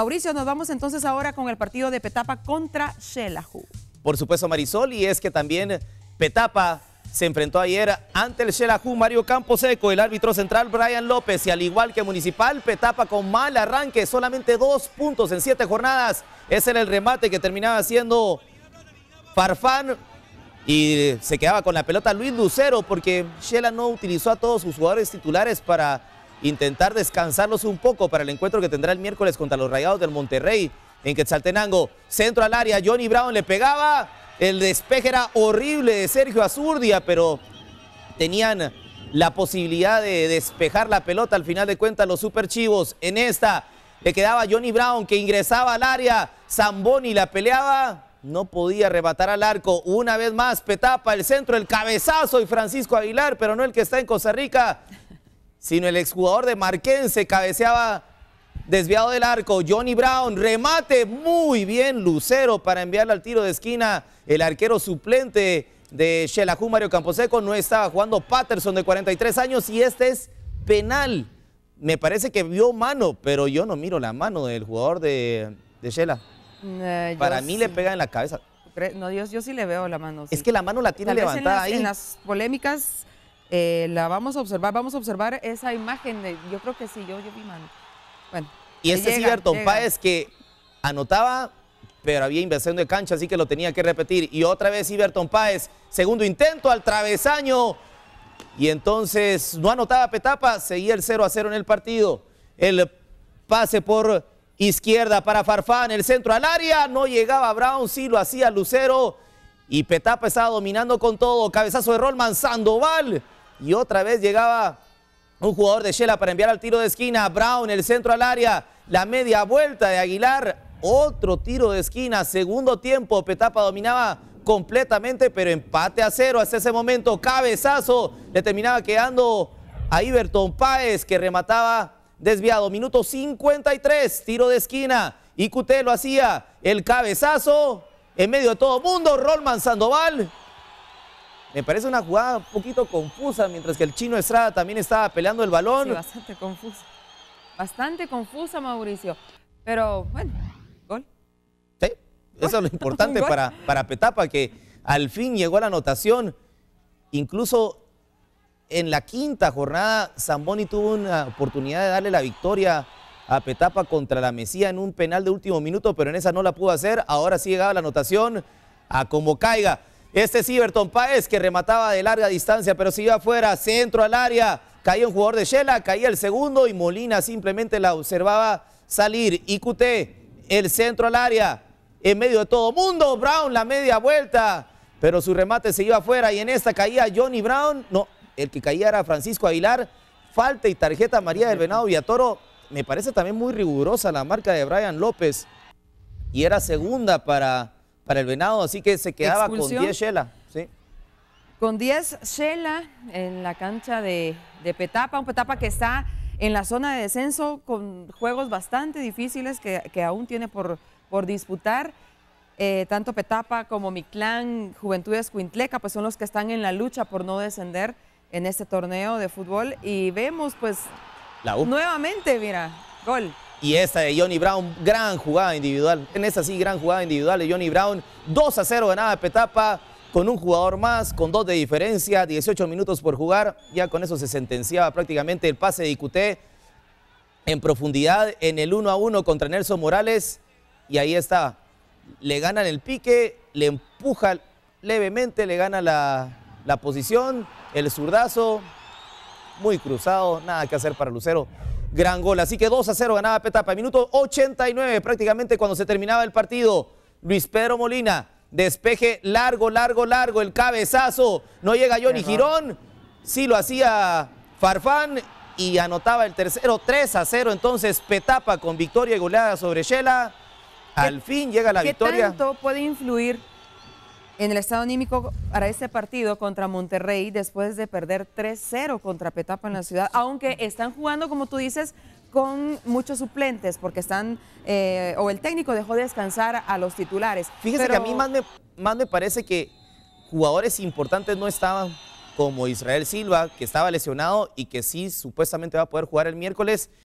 Mauricio, nos vamos entonces ahora con el partido de Petapa contra Shelahu. Por supuesto, Marisol, y es que también Petapa se enfrentó ayer ante el Shelahu Mario Camposeco, el árbitro central Brian López, y al igual que Municipal, Petapa con mal arranque, solamente dos puntos en siete jornadas. Ese era el remate que terminaba siendo Farfán, y se quedaba con la pelota Luis Lucero, porque Shela no utilizó a todos sus jugadores titulares para intentar descansarlos un poco para el encuentro que tendrá el miércoles contra los Rayados del Monterrey en Quetzaltenango. Centro al área, Johnny Brown le pegaba, el despeje era horrible de Sergio Azurdia, pero tenían la posibilidad de despejar la pelota. Al final de cuentas, los superchivos en esta le quedaba Johnny Brown que ingresaba al área. Zamboni la peleaba, no podía arrebatar al arco. Una vez más, Petapa, el centro, el cabezazo y Francisco Aguilar, pero no el que está en Costa Rica sino el exjugador de Marquense cabeceaba desviado del arco, Johnny Brown, remate muy bien Lucero para enviarlo al tiro de esquina, el arquero suplente de ju Mario Camposeco no estaba jugando Patterson de 43 años y este es penal. Me parece que vio mano, pero yo no miro la mano del jugador de, de Shela. Eh, para mí le pega en la cabeza. No, Dios, yo sí le veo la mano. Es que la mano la tiene levantada ahí. En las polémicas eh, la vamos a observar, vamos a observar esa imagen de, yo creo que sí, yo, yo vi mano. Bueno. Y este es Iberton Páez que anotaba, pero había inversión de cancha, así que lo tenía que repetir. Y otra vez Iberton Páez, segundo intento al travesaño. Y entonces no anotaba Petapa, seguía el 0 a 0 en el partido. El pase por izquierda para Farfán, el centro al área, no llegaba Brown, sí lo hacía Lucero. Y Petapa estaba dominando con todo, cabezazo de Rolman, Sandoval y otra vez llegaba un jugador de Shela para enviar al tiro de esquina. Brown, el centro al área. La media vuelta de Aguilar. Otro tiro de esquina. Segundo tiempo. Petapa dominaba completamente, pero empate a cero hasta ese momento. Cabezazo. Le terminaba quedando a Iberton Páez, que remataba desviado. Minuto 53. Tiro de esquina. y lo hacía. El cabezazo. En medio de todo mundo. Rolman Sandoval. Me parece una jugada un poquito confusa, mientras que el chino Estrada también estaba peleando el balón. Sí, bastante confusa. Bastante confusa, Mauricio. Pero bueno, gol. Sí, eso es lo importante para, para Petapa, que al fin llegó a la anotación. Incluso en la quinta jornada, Zamboni tuvo una oportunidad de darle la victoria a Petapa contra la Mesía en un penal de último minuto, pero en esa no la pudo hacer. Ahora sí llegaba la anotación a como caiga. Este es Iberton Páez que remataba de larga distancia, pero se iba afuera, centro al área. Caía un jugador de Shela, caía el segundo y Molina simplemente la observaba salir. IQT, el centro al área, en medio de todo mundo. Brown la media vuelta, pero su remate se iba afuera y en esta caía Johnny Brown. No, el que caía era Francisco Aguilar. Falta y tarjeta María del Venado Villatoro. Me parece también muy rigurosa la marca de Brian López. Y era segunda para para el venado, así que se quedaba con 10 Shela. Sí. Con 10 Shela en la cancha de, Petapa, un Petapa que está en la zona de descenso con juegos bastante difíciles que, aún tiene por, por disputar. Eh, tanto Petapa como mi clan Juventudes Cuintleca, pues son los que están en la lucha por no descender en este torneo de fútbol. Y vemos pues nuevamente, mira, gol. Y esta de Johnny Brown, gran jugada individual. En esa sí, gran jugada individual de Johnny Brown. 2 a 0 ganada Petapa con un jugador más, con dos de diferencia, 18 minutos por jugar. Ya con eso se sentenciaba prácticamente el pase de Icuté en profundidad en el 1 a 1 contra Nelson Morales. Y ahí está. Le ganan el pique, le empuja levemente, le gana la, la posición, el zurdazo, muy cruzado, nada que hacer para Lucero. Gran gol, así que 2 a 0 ganaba Petapa. Minuto 89, prácticamente cuando se terminaba el partido. Luis Pedro Molina, despeje largo, largo, largo, el cabezazo. No llega Johnny Girón, sí lo hacía Farfán y anotaba el tercero, 3 a 0. Entonces Petapa con victoria y goleada sobre Shela. Al fin llega la victoria. ¿Qué tanto puede influir en el estado anímico para este partido contra Monterrey después de perder 3-0 contra Petapa en la ciudad, aunque están jugando, como tú dices, con muchos suplentes porque están, eh, o el técnico dejó descansar a los titulares. Fíjese que a mí más me parece que jugadores importantes no estaban, como Israel Silva, que estaba lesionado y que sí supuestamente va a poder jugar el miércoles,